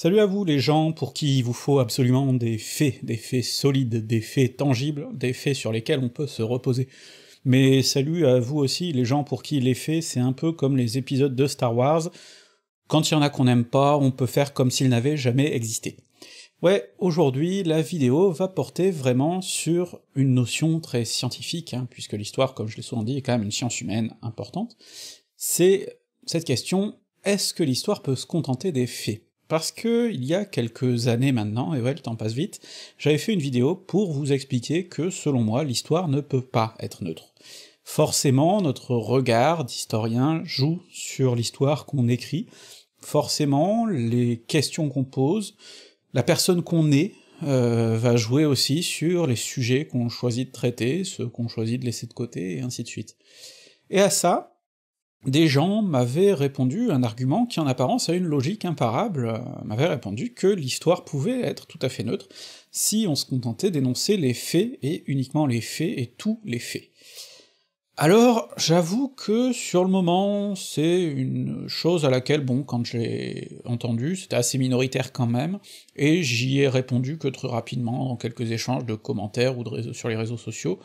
Salut à vous les gens pour qui il vous faut absolument des faits, des faits solides, des faits tangibles, des faits sur lesquels on peut se reposer. Mais salut à vous aussi les gens pour qui les faits c'est un peu comme les épisodes de Star Wars, quand il y en a qu'on n'aime pas, on peut faire comme s'ils n'avaient jamais existé. Ouais, aujourd'hui, la vidéo va porter vraiment sur une notion très scientifique, hein, puisque l'histoire, comme je l'ai souvent dit, est quand même une science humaine importante, c'est cette question, est-ce que l'histoire peut se contenter des faits parce que il y a quelques années maintenant, et ouais, le temps passe vite, j'avais fait une vidéo pour vous expliquer que, selon moi, l'histoire ne peut pas être neutre. Forcément, notre regard d'historien joue sur l'histoire qu'on écrit, forcément, les questions qu'on pose, la personne qu'on est, euh, va jouer aussi sur les sujets qu'on choisit de traiter, ceux qu'on choisit de laisser de côté, et ainsi de suite. Et à ça, des gens m'avaient répondu un argument qui en apparence a une logique imparable, m'avait euh, m'avaient répondu que l'histoire pouvait être tout à fait neutre si on se contentait d'énoncer les faits, et uniquement les faits, et tous les faits. Alors, j'avoue que sur le moment, c'est une chose à laquelle, bon, quand j'ai entendu, c'était assez minoritaire quand même, et j'y ai répondu que très rapidement, en quelques échanges de commentaires ou de sur les réseaux sociaux,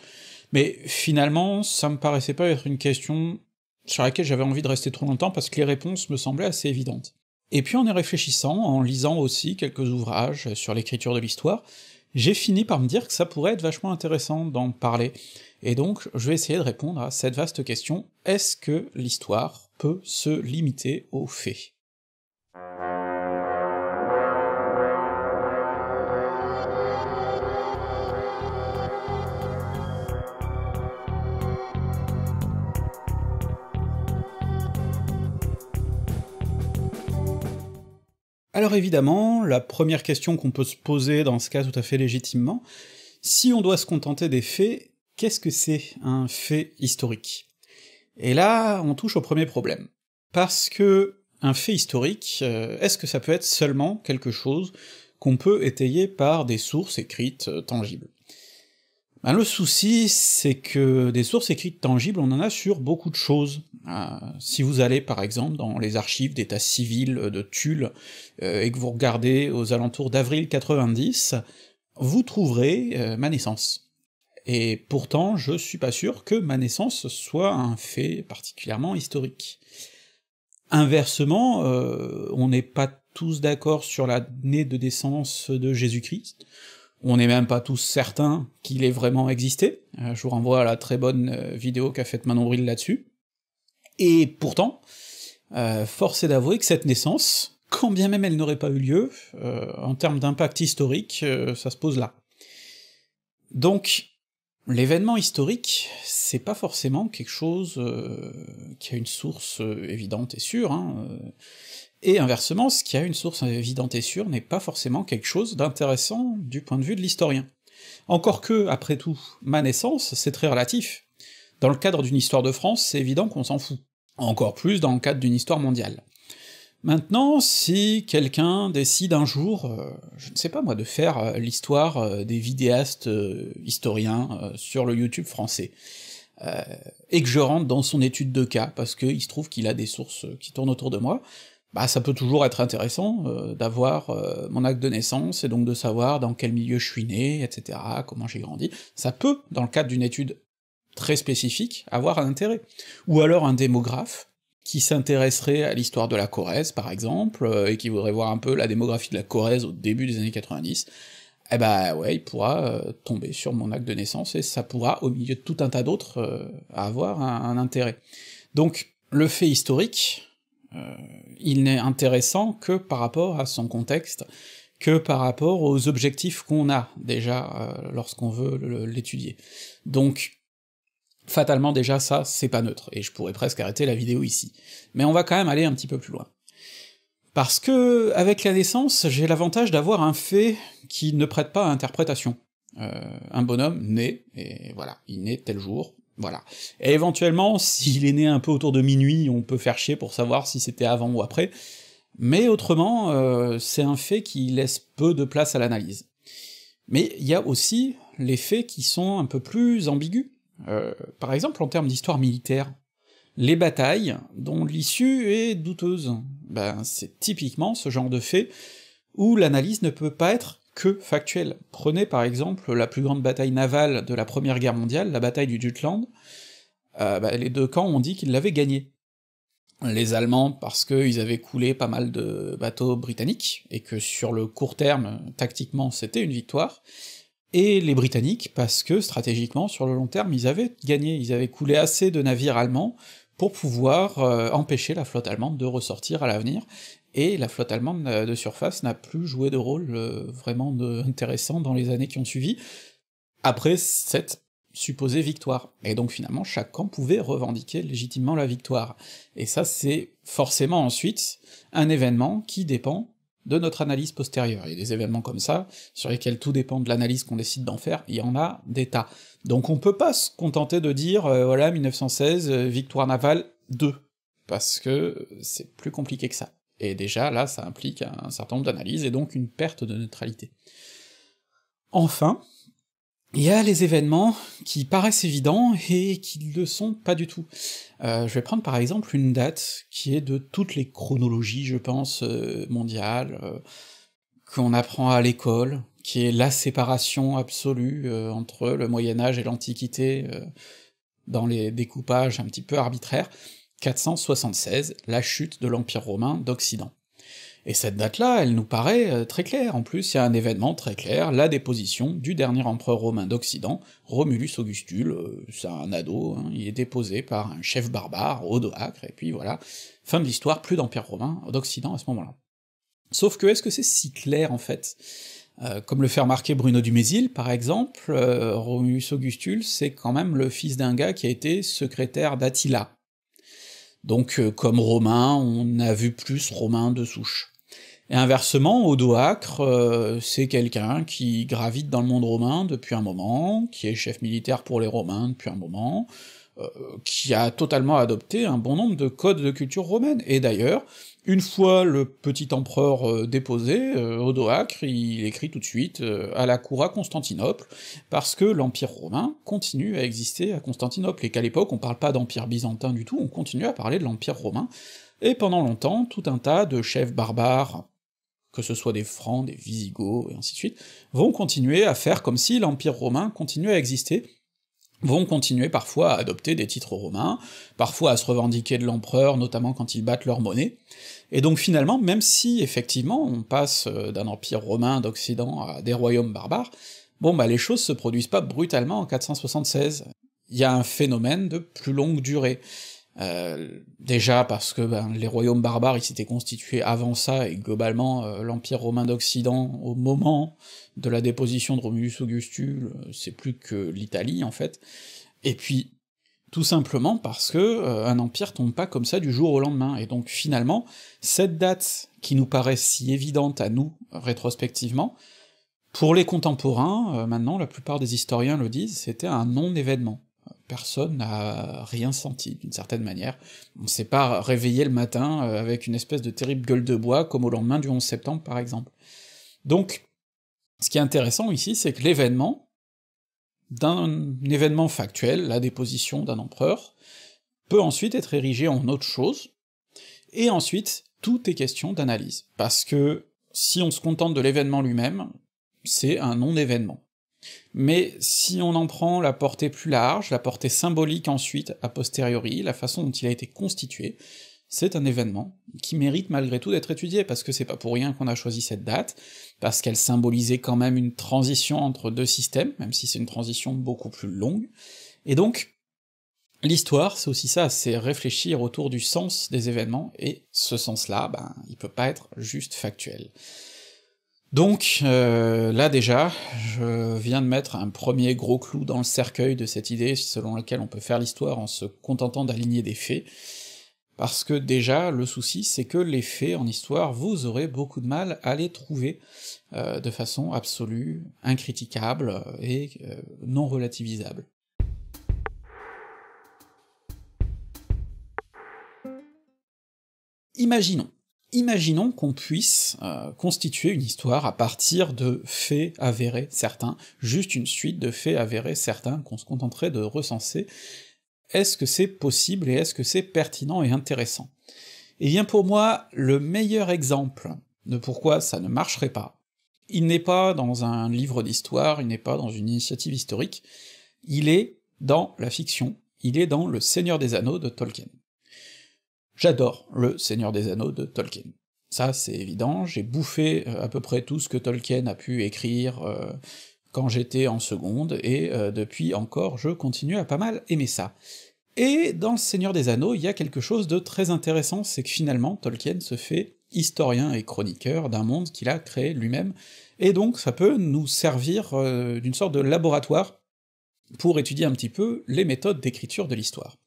mais finalement, ça me paraissait pas être une question sur laquelle j'avais envie de rester trop longtemps parce que les réponses me semblaient assez évidentes. Et puis en y réfléchissant, en lisant aussi quelques ouvrages sur l'écriture de l'histoire, j'ai fini par me dire que ça pourrait être vachement intéressant d'en parler, et donc je vais essayer de répondre à cette vaste question, est-ce que l'histoire peut se limiter aux faits Alors évidemment, la première question qu'on peut se poser dans ce cas tout à fait légitimement, si on doit se contenter des faits, qu'est-ce que c'est un fait historique Et là, on touche au premier problème. Parce que un fait historique, euh, est-ce que ça peut être seulement quelque chose qu'on peut étayer par des sources écrites euh, tangibles ben, le souci, c'est que des sources écrites tangibles, on en a sur beaucoup de choses. Ah, si vous allez par exemple dans les archives d'état civil euh, de Tulle, euh, et que vous regardez aux alentours d'avril 90, vous trouverez euh, ma naissance. Et pourtant, je suis pas sûr que ma naissance soit un fait particulièrement historique. Inversement, on n'est pas tous d'accord sur l'année de naissance de Jésus-Christ, on n'est même pas tous certains qu'il ait vraiment existé. Euh, je vous renvoie à la très bonne euh, vidéo qu'a faite Manon Bril là-dessus. Et pourtant, euh, force est d'avouer que cette naissance, quand bien même elle n'aurait pas eu lieu, en termes d'impact historique, ça se pose là. Donc, l'événement historique, c'est pas forcément quelque chose qui a une source évidente et sûre, hein. Et inversement, ce qui a une source évidente et sûre n'est pas forcément quelque chose d'intéressant du point de vue de l'historien. Encore que, après tout, ma naissance, c'est très relatif. Dans le cadre d'une histoire de France, c'est évident qu'on s'en fout. Encore plus dans le cadre d'une histoire mondiale. Maintenant, si quelqu'un décide un jour, euh, je ne sais pas moi, de faire euh, l'histoire euh, des vidéastes historiens sur le YouTube français, et que je rentre dans son étude de cas, parce qu'il se trouve qu'il a des sources qui tournent autour de moi, bah ça peut toujours être intéressant euh, d'avoir euh, mon acte de naissance, et donc de savoir dans quel milieu je suis né, etc., comment j'ai grandi. Ça peut, dans le cadre d'une étude très spécifique, avoir un intérêt. Ou alors un démographe, qui s'intéresserait à l'histoire de la Corrèze, par exemple, euh, et qui voudrait voir un peu la démographie de la Corrèze au début des années 90, eh ben ouais, il pourra tomber sur mon acte de naissance, et ça pourra, au milieu de tout un tas d'autres, avoir un, intérêt. Donc, le fait historique, euh, il n'est intéressant que par rapport à son contexte, que par rapport aux objectifs qu'on a déjà euh, lorsqu'on veut l'étudier. Donc, fatalement déjà ça, c'est pas neutre, et je pourrais presque arrêter la vidéo ici. Mais on va quand même aller un petit peu plus loin. Parce que, avec la naissance, j'ai l'avantage d'avoir un fait qui ne prête pas à interprétation. Euh, un bonhomme naît, et voilà, il naît tel jour, voilà. Et éventuellement, s'il est né un peu autour de minuit, on peut faire chier pour savoir si c'était avant ou après, mais autrement, euh, c'est un fait qui laisse peu de place à l'analyse. Mais il y a aussi les faits qui sont un peu plus ambigus. Euh, par exemple, en termes d'histoire militaire, les batailles dont l'issue est douteuse. Ben, c'est typiquement ce genre de fait où l'analyse ne peut pas être que factuelle. Prenez par exemple la plus grande bataille navale de la Première Guerre mondiale, la bataille du Jutland, euh, bah, les deux camps ont dit qu'ils l'avaient gagnée. Les Allemands parce qu'ils avaient coulé pas mal de bateaux britanniques, et que sur le court terme, tactiquement, c'était une victoire, et les Britanniques parce que stratégiquement, sur le long terme, ils avaient gagné, ils avaient coulé assez de navires allemands pour pouvoir euh, empêcher la flotte allemande de ressortir à l'avenir, et la flotte allemande euh, de surface n'a plus joué de rôle euh, vraiment intéressant dans les années qui ont suivi, après cette supposée victoire. Et donc finalement, chaque camp pouvait revendiquer légitimement la victoire. Et ça, c'est forcément ensuite un événement qui dépend de notre analyse postérieure. Et des événements comme ça, sur lesquels tout dépend de l'analyse qu'on décide d'en faire, il y en a des tas. Donc on peut pas se contenter de dire euh, voilà, 1916, victoire navale 2 », parce que c'est plus compliqué que ça. Et déjà, là, ça implique un certain nombre d'analyses, et donc une perte de neutralité. Enfin, il y a les événements qui paraissent évidents et qui ne le sont pas du tout. Euh, je vais prendre par exemple une date qui est de toutes les chronologies, je pense, euh, mondiales, euh, qu'on apprend à l'école, qui est la séparation absolue entre le Moyen Âge et l'Antiquité, dans les découpages un petit peu arbitraires. 476, la chute de l'Empire romain d'Occident. Et cette date-là, elle nous paraît euh, très claire, en plus il y a un événement très clair, la déposition du dernier empereur romain d'Occident, Romulus Augustule, euh, c'est un ado, hein. il est déposé par un chef barbare, Odoacre, et puis voilà, fin de l'histoire, plus d'empire romain d'Occident à ce moment-là. Sauf que est-ce que c'est si clair en fait euh, comme le fait remarquer Bruno Dumézil, par exemple, Romulus Augustule, c'est quand même le fils d'un gars qui a été secrétaire d'Attila, donc euh, comme Romain, on a vu plus Romain de Souche. Et inversement, Odoacre, euh, c'est quelqu'un qui gravite dans le monde romain depuis un moment, qui est chef militaire pour les Romains depuis un moment, euh, qui a totalement adopté un bon nombre de codes de culture romaine. Et d'ailleurs, une fois le petit empereur euh, déposé, euh, Odoacre, il écrit tout de suite à la cour à Constantinople, parce que l'Empire romain continue à exister à Constantinople, et qu'à l'époque on parle pas d'Empire byzantin du tout, on continue à parler de l'Empire romain, et pendant longtemps, tout un tas de chefs barbares, que ce soit des Francs, des Visigoths, et ainsi de suite, vont continuer à faire comme si l'Empire romain continuait à exister, vont continuer parfois à adopter des titres romains, parfois à se revendiquer de l'empereur, notamment quand ils battent leur monnaie. Et donc finalement, même si effectivement on passe euh, d'un empire romain d'Occident à des royaumes barbares, bon bah les choses se produisent pas brutalement en 476. Il y a un phénomène de plus longue durée. Euh, déjà parce que ben, les royaumes barbares ils s'étaient constitués avant ça et globalement euh, l'empire romain d'Occident au moment de la déposition de Romulus Augustule euh, c'est plus que l'Italie en fait et puis tout simplement parce que un empire tombe pas comme ça du jour au lendemain et donc finalement cette date qui nous paraît si évidente à nous rétrospectivement pour les contemporains maintenant la plupart des historiens le disent c'était un non événement personne n'a rien senti, d'une certaine manière. On s'est pas réveillé le matin euh, avec une espèce de terrible gueule de bois, comme au lendemain du 11 septembre, par exemple. Donc, ce qui est intéressant ici, c'est que l'événement, d'un événement factuel, la déposition d'un empereur, peut ensuite être érigé en autre chose, et ensuite, tout est question d'analyse, parce que si on se contente de l'événement lui-même, c'est un non-événement. Mais si on en prend la portée plus large, la portée symbolique ensuite, a posteriori, la façon dont il a été constitué, c'est un événement qui mérite malgré tout d'être étudié, parce que c'est pas pour rien qu'on a choisi cette date, parce qu'elle symbolisait quand même une transition entre deux systèmes, même si c'est une transition beaucoup plus longue, et donc l'histoire, c'est aussi ça, c'est réfléchir autour du sens des événements, et ce sens-là, ben, il peut pas être juste factuel. Donc euh, là déjà, je viens de mettre un premier gros clou dans le cercueil de cette idée selon laquelle on peut faire l'histoire en se contentant d'aligner des faits, parce que déjà le souci c'est que les faits en histoire, vous aurez beaucoup de mal à les trouver euh, de façon absolue, incriticable et euh, non relativisable. Imaginons imaginons qu'on puisse euh, constituer une histoire à partir de faits avérés certains, juste une suite de faits avérés certains qu'on se contenterait de recenser, est-ce que c'est possible et est-ce que c'est pertinent et intéressant Eh bien pour moi, le meilleur exemple de pourquoi ça ne marcherait pas, il n'est pas dans un livre d'histoire, il n'est pas dans une initiative historique, il est dans la fiction, il est dans Le Seigneur des Anneaux de Tolkien. J'adore le Seigneur des Anneaux de Tolkien. Ça, c'est évident, j'ai bouffé euh, à peu près tout ce que Tolkien a pu écrire euh, quand j'étais en seconde, et euh, depuis encore, je continue à pas mal aimer ça. Et dans le Seigneur des Anneaux, il y a quelque chose de très intéressant, c'est que finalement, Tolkien se fait historien et chroniqueur d'un monde qu'il a créé lui-même, et donc ça peut nous servir d'une sorte de laboratoire pour étudier un petit peu les méthodes d'écriture de l'histoire.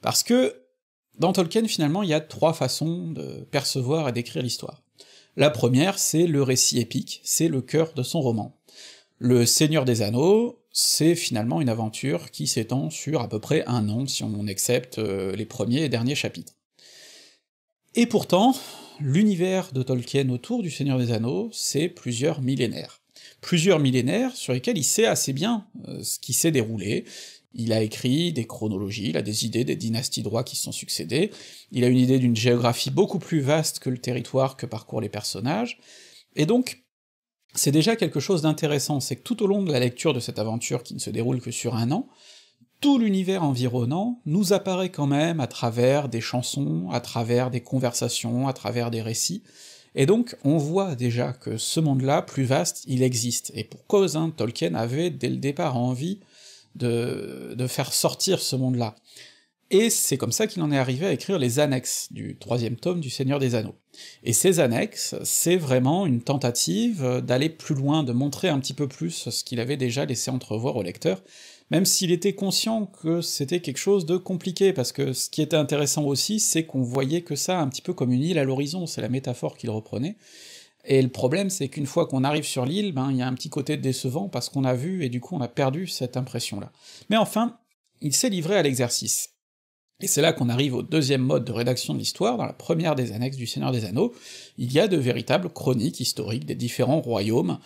Parce que dans Tolkien, finalement, il y a trois façons de percevoir et d'écrire l'histoire. La première, c'est le récit épique, c'est le cœur de son roman. Le Seigneur des Anneaux, c'est finalement une aventure qui s'étend sur à peu près un an, si on accepte euh, les premiers et derniers chapitres. Et pourtant, l'univers de Tolkien autour du Seigneur des Anneaux, c'est plusieurs millénaires. Plusieurs millénaires sur lesquels il sait assez bien euh, ce qui s'est déroulé, il a écrit des chronologies, il a des idées des dynasties de qui se sont succédées, il a une idée d'une géographie beaucoup plus vaste que le territoire que parcourent les personnages, et donc c'est déjà quelque chose d'intéressant, c'est que tout au long de la lecture de cette aventure qui ne se déroule que sur un an, tout l'univers environnant nous apparaît quand même à travers des chansons, à travers des conversations, à travers des récits, et donc on voit déjà que ce monde-là, plus vaste, il existe, et pour cause, hein, Tolkien avait dès le départ envie de, faire sortir ce monde-là. Et c'est comme ça qu'il en est arrivé à écrire les annexes du troisième tome du Seigneur des Anneaux. Et ces annexes, c'est vraiment une tentative d'aller plus loin, de montrer un petit peu plus ce qu'il avait déjà laissé entrevoir au lecteur, même s'il était conscient que c'était quelque chose de compliqué, parce que ce qui était intéressant aussi, c'est qu'on voyait que ça un petit peu comme une île à l'horizon, c'est la métaphore qu'il reprenait, et le problème, c'est qu'une fois qu'on arrive sur l'île, ben il y a un petit côté décevant parce qu'on a vu et du coup on a perdu cette impression-là. Mais enfin, il s'est livré à l'exercice. Et c'est là qu'on arrive au deuxième mode de rédaction de l'histoire, dans la première des annexes du Seigneur des Anneaux, il y a de véritables chroniques historiques des différents royaumes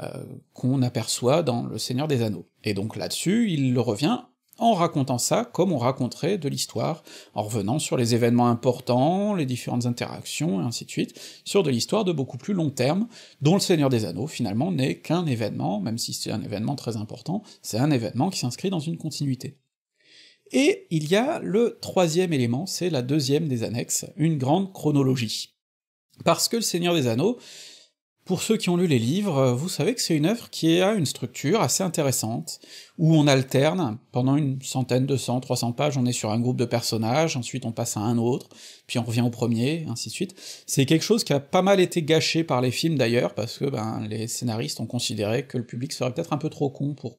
euh, qu'on aperçoit dans le Seigneur des Anneaux. Et donc là-dessus, il revient en racontant ça comme on raconterait de l'histoire, en revenant sur les événements importants, les différentes interactions, et ainsi de suite, sur de l'histoire de beaucoup plus long terme, dont le Seigneur des Anneaux finalement n'est qu'un événement, même si c'est un événement très important, c'est un événement qui s'inscrit dans une continuité. Et il y a le troisième élément, c'est la deuxième des annexes, une grande chronologie. Parce que le Seigneur des Anneaux, pour ceux qui ont lu les livres, euh, vous savez que c'est une œuvre qui a une structure assez intéressante, où on alterne, pendant une centaine, trois 300 pages, on est sur un groupe de personnages, ensuite on passe à un autre, puis on revient au premier, ainsi de suite. C'est quelque chose qui a pas mal été gâché par les films d'ailleurs, parce que ben, les scénaristes ont considéré que le public serait peut-être un peu trop con pour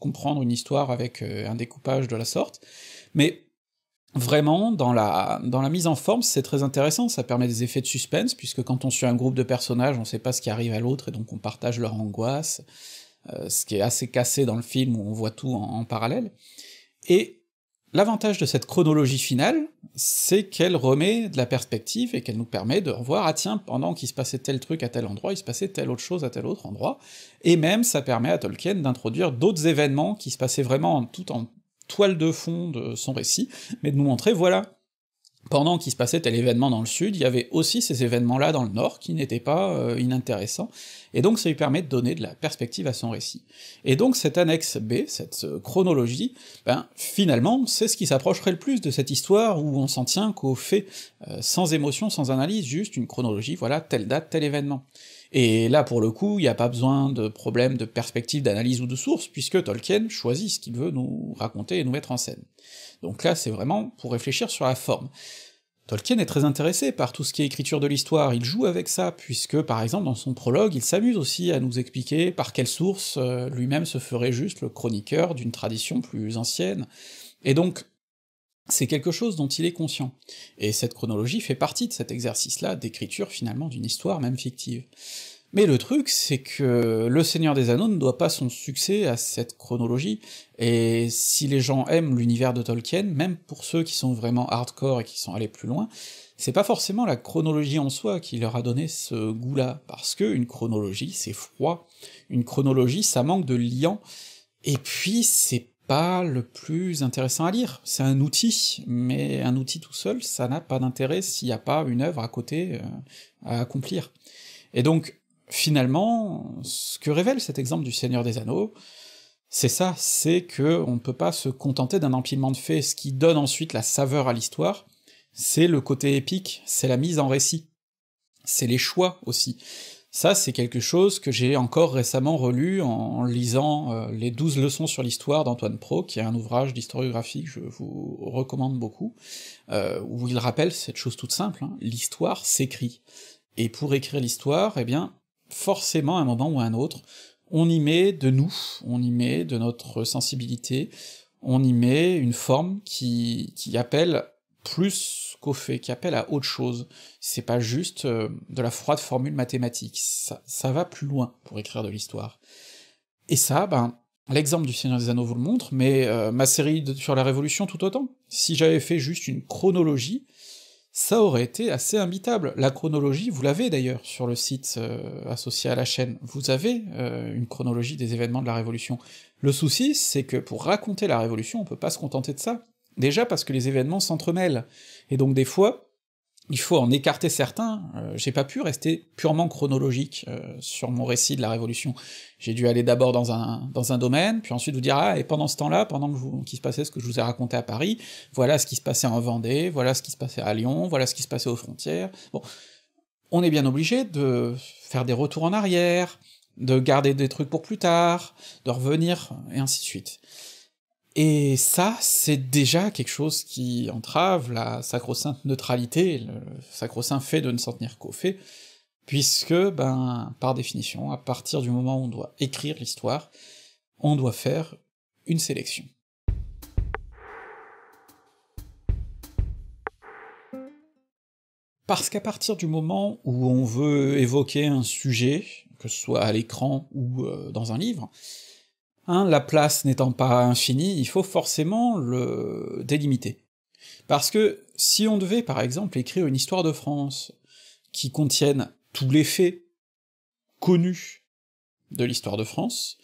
comprendre une histoire avec euh, un découpage de la sorte, mais vraiment, dans la, dans la mise en forme, c'est très intéressant, ça permet des effets de suspense, puisque quand on suit un groupe de personnages, on sait pas ce qui arrive à l'autre, et donc on partage leur angoisse, euh, ce qui est assez cassé dans le film, où on voit tout en, parallèle. Et l'avantage de cette chronologie finale, c'est qu'elle remet de la perspective, et qu'elle nous permet de revoir, ah tiens, pendant qu'il se passait tel truc à tel endroit, il se passait telle autre chose à tel autre endroit, et même ça permet à Tolkien d'introduire d'autres événements qui se passaient vraiment tout en de fond de son récit, mais de nous montrer, voilà, pendant qu'il se passait tel événement dans le sud, il y avait aussi ces événements-là dans le nord qui n'étaient pas euh, inintéressants, et donc ça lui permet de donner de la perspective à son récit. Et donc cette annexe B, cette euh, chronologie, ben finalement c'est ce qui s'approcherait le plus de cette histoire où on s'en tient qu'au fait, euh, sans émotion, sans analyse, juste une chronologie, voilà, telle date, tel événement. Et là, pour le coup, il n'y a pas besoin de problème de perspective, d'analyse ou de source, puisque Tolkien choisit ce qu'il veut nous raconter et nous mettre en scène. Donc là, c'est vraiment pour réfléchir sur la forme. Tolkien est très intéressé par tout ce qui est écriture de l'histoire, il joue avec ça, puisque par exemple dans son prologue, il s'amuse aussi à nous expliquer par quelle source euh, lui-même se ferait juste le chroniqueur d'une tradition plus ancienne. Et donc, c'est quelque chose dont il est conscient, et cette chronologie fait partie de cet exercice-là d'écriture finalement d'une histoire, même fictive. Mais le truc, c'est que Le Seigneur des Anneaux ne doit pas son succès à cette chronologie, et si les gens aiment l'univers de Tolkien, même pour ceux qui sont vraiment hardcore et qui sont allés plus loin, c'est pas forcément la chronologie en soi qui leur a donné ce goût-là, parce que une chronologie, c'est froid, une chronologie, ça manque de liant, et puis c'est pas le plus intéressant à lire. C'est un outil, mais un outil tout seul, ça n'a pas d'intérêt s'il n'y a pas une œuvre à côté euh, à accomplir. Et donc, finalement, ce que révèle cet exemple du Seigneur des Anneaux, c'est ça, c'est que on ne peut pas se contenter d'un empilement de faits. Ce qui donne ensuite la saveur à l'histoire, c'est le côté épique, c'est la mise en récit, c'est les choix aussi, ça, c'est quelque chose que j'ai encore récemment relu en lisant euh, Les douze leçons sur l'histoire d'Antoine Pro, qui est un ouvrage d'historiographie que je vous recommande beaucoup, euh, où il rappelle cette chose toute simple, hein, l'histoire s'écrit. Et pour écrire l'histoire, eh bien, forcément, à un moment ou à un autre, on y met de nous, on y met de notre sensibilité, on y met une forme qui, qui appelle plus fait, qui appelle à autre chose. C'est pas juste euh, de la froide formule mathématique, ça, va plus loin pour écrire de l'histoire. Et ça, ben, l'exemple du Seigneur des Anneaux vous le montre, mais euh, ma série sur la Révolution tout autant. Si j'avais fait juste une chronologie, ça aurait été assez imbitable. La chronologie, vous l'avez d'ailleurs sur le site euh, associé à la chaîne, vous avez une chronologie des événements de la Révolution. Le souci, c'est que pour raconter la Révolution, on peut pas se contenter de ça. Déjà parce que les événements s'entremêlent, et donc des fois, il faut en écarter certains, euh, j'ai pas pu rester purement chronologique euh, sur mon récit de la Révolution. J'ai dû aller d'abord dans un, dans un domaine, puis ensuite vous dire « Ah, et pendant ce temps-là, pendant qu'il se passait ce que je vous ai raconté à Paris, voilà ce qui se passait en Vendée, voilà ce qui se passait à Lyon, voilà ce qui se passait aux frontières... » Bon, on est bien obligé de faire des retours en arrière, de garder des trucs pour plus tard, de revenir, et ainsi de suite. Et ça, c'est déjà quelque chose qui entrave la sacro-sainte neutralité, le sacro-saint fait de ne s'en tenir qu'au fait, puisque, ben, par définition, à partir du moment où on doit écrire l'histoire, on doit faire une sélection. Parce qu'à partir du moment où on veut évoquer un sujet, que ce soit à l'écran ou euh, dans un livre, Hein, la place n'étant pas infinie, il faut forcément le délimiter. Parce que si on devait par exemple écrire une histoire de France qui contienne tous les faits connus de l'histoire de France,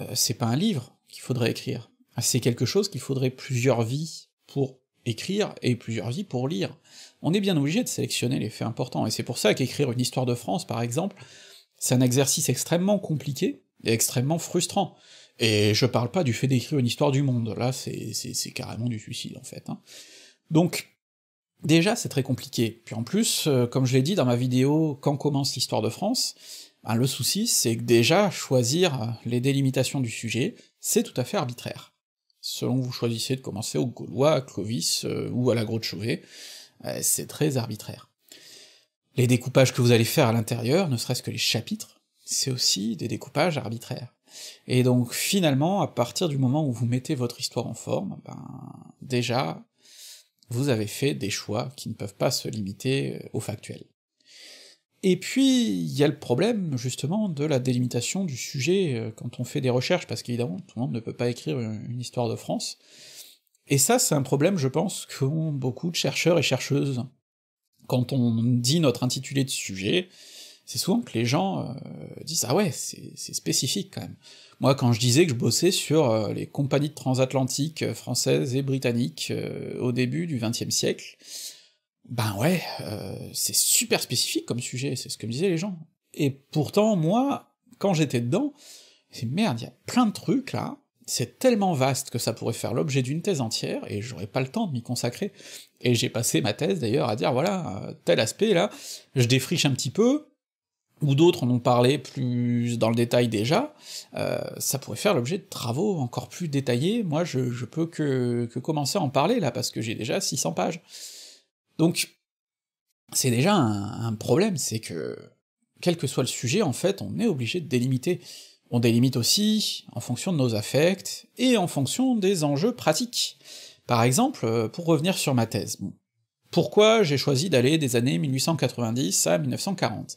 euh, c'est pas un livre qu'il faudrait écrire, c'est quelque chose qu'il faudrait plusieurs vies pour écrire et plusieurs vies pour lire. On est bien obligé de sélectionner les faits importants, et c'est pour ça qu'écrire une histoire de France, par exemple, c'est un exercice extrêmement compliqué, extrêmement frustrant. Et je parle pas du fait d'écrire une histoire du monde, là c'est carrément du suicide en fait. Hein. Donc, déjà c'est très compliqué, puis en plus, euh, comme je l'ai dit dans ma vidéo « Quand commence l'histoire de France ?», ben, le souci c'est que déjà, choisir euh, les délimitations du sujet, c'est tout à fait arbitraire. Selon vous choisissez de commencer au Gaulois, à Clovis, euh, ou à la Grotte Chauvet, c'est très arbitraire. Les découpages que vous allez faire à l'intérieur, ne serait-ce que les chapitres, c'est aussi des découpages arbitraires. Et donc finalement, à partir du moment où vous mettez votre histoire en forme, ben déjà, vous avez fait des choix qui ne peuvent pas se limiter euh, au factuel. Et puis, il y a le problème, justement, de la délimitation du sujet euh, quand on fait des recherches, parce qu'évidemment, tout le monde ne peut pas écrire une histoire de France, et ça, c'est un problème, je pense, qu'ont beaucoup de chercheurs et chercheuses. Quand on dit notre intitulé de sujet, c'est souvent que les gens euh, disent ah ouais, c'est spécifique quand même. Moi, quand je disais que je bossais sur euh, les compagnies transatlantiques euh, françaises et britanniques au début du XXe siècle, ben ouais, c'est super spécifique comme sujet, c'est ce que me disaient les gens. Et pourtant, moi, quand j'étais dedans, c'est merde, il y a plein de trucs là, c'est tellement vaste que ça pourrait faire l'objet d'une thèse entière, et j'aurais pas le temps de m'y consacrer. Et j'ai passé ma thèse d'ailleurs à dire voilà, tel aspect là, je défriche un petit peu, ou d'autres en ont parlé plus dans le détail déjà, euh, ça pourrait faire l'objet de travaux encore plus détaillés, moi je, peux que, commencer à en parler là, parce que j'ai déjà 600 pages. Donc c'est déjà un, problème, c'est que quel que soit le sujet, en fait, on est obligé de délimiter. On délimite aussi en fonction de nos affects, et en fonction des enjeux pratiques. Par exemple, euh, pour revenir sur ma thèse, pourquoi j'ai choisi d'aller des années 1890 à 1940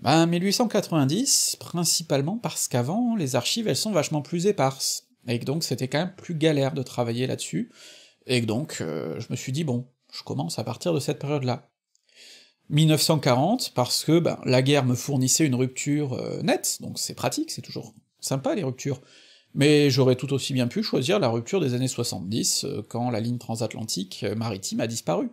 ben 1890, principalement parce qu'avant, les archives elles sont vachement plus éparses, et que donc c'était quand même plus galère de travailler là-dessus, et que donc euh, je me suis dit bon, je commence à partir de cette période-là. 1940, parce que ben, la guerre me fournissait une rupture euh, nette, donc c'est pratique, c'est toujours sympa les ruptures, mais j'aurais tout aussi bien pu choisir la rupture des années 70, euh, quand la ligne transatlantique maritime a disparu.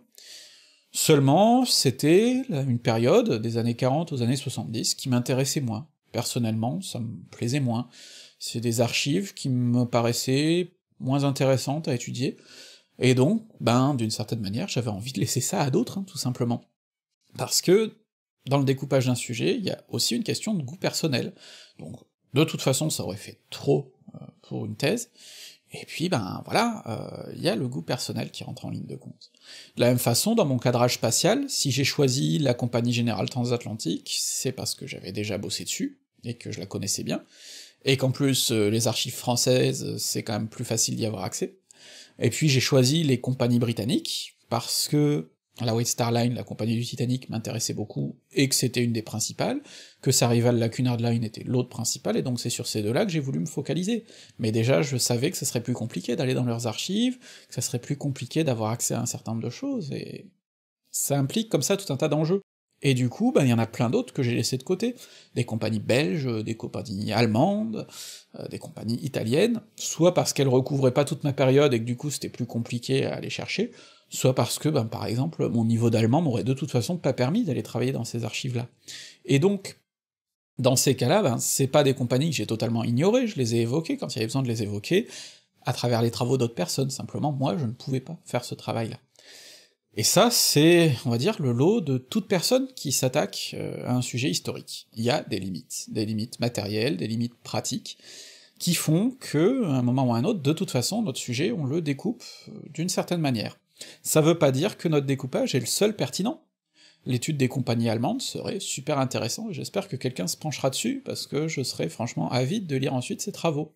Seulement, c'était une période des années 40 aux années 70 qui m'intéressait moins. Personnellement, ça me plaisait moins. C'est des archives qui me paraissaient moins intéressantes à étudier, et donc, ben, d'une certaine manière, j'avais envie de laisser ça à d'autres, hein, tout simplement. Parce que, dans le découpage d'un sujet, il y a aussi une question de goût personnel. Donc, de toute façon, ça aurait fait trop euh, pour une thèse, et puis, ben voilà, euh, il y a le goût personnel qui rentre en ligne de compte. De la même façon, dans mon cadrage spatial, si j'ai choisi la Compagnie Générale Transatlantique, c'est parce que j'avais déjà bossé dessus, et que je la connaissais bien, et qu'en plus, euh, les archives françaises, c'est quand même plus facile d'y avoir accès. Et puis j'ai choisi les compagnies britanniques, parce que la White Star Line, la compagnie du Titanic, m'intéressait beaucoup, et que c'était une des principales, que sa rivale la Cunard Line était l'autre principale, et donc c'est sur ces deux-là que j'ai voulu me focaliser. Mais déjà, je savais que ça serait plus compliqué d'aller dans leurs archives, que ça serait plus compliqué d'avoir accès à un certain nombre de choses, et... ça implique comme ça tout un tas d'enjeux. Et du coup, ben il y en a plein d'autres que j'ai laissé de côté, des compagnies belges, des compagnies allemandes, euh, des compagnies italiennes, soit parce qu'elles recouvraient pas toute ma période et que du coup c'était plus compliqué à aller chercher, soit parce que, ben, par exemple, mon niveau d'allemand m'aurait de toute façon pas permis d'aller travailler dans ces archives-là. Et donc, dans ces cas-là, ben, c'est pas des compagnies que j'ai totalement ignorées, je les ai évoquées quand il y avait besoin de les évoquer, à travers les travaux d'autres personnes, simplement moi je ne pouvais pas faire ce travail-là. Et ça, c'est, on va dire, le lot de toute personne qui s'attaque euh, à un sujet historique. Il y a des limites, des limites matérielles, des limites pratiques, qui font que, à un moment ou à un autre, de toute façon, notre sujet, on le découpe euh, d'une certaine manière. Ça veut pas dire que notre découpage est le seul pertinent. L'étude des compagnies allemandes serait super intéressante, et j'espère que quelqu'un se penchera dessus, parce que je serais franchement avide de lire ensuite ses travaux.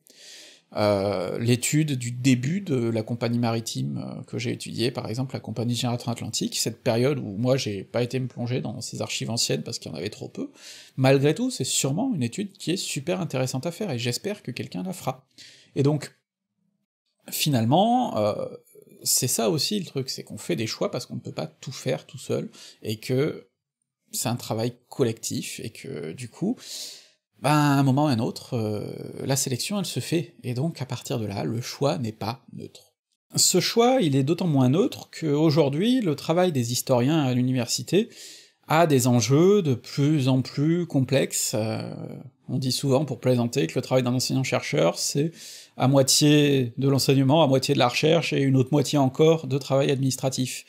Euh, l'étude du début de la compagnie maritime euh, que j'ai étudiée, par exemple la compagnie Générateur Atlantique, cette période où moi j'ai pas été me plonger dans ces archives anciennes parce qu'il y en avait trop peu, malgré tout c'est sûrement une étude qui est super intéressante à faire, et j'espère que quelqu'un la fera. Et donc, finalement, euh, c'est ça aussi le truc, c'est qu'on fait des choix parce qu'on ne peut pas tout faire tout seul, et que c'est un travail collectif, et que du coup, ben, à un moment ou à un autre, euh, la sélection elle se fait, et donc à partir de là, le choix n'est pas neutre. Ce choix, il est d'autant moins neutre qu'aujourd'hui, le travail des historiens à l'université a des enjeux de plus en plus complexes. Euh, on dit souvent pour plaisanter que le travail d'un enseignant-chercheur, c'est à moitié de l'enseignement, à moitié de la recherche, et une autre moitié encore de travail administratif.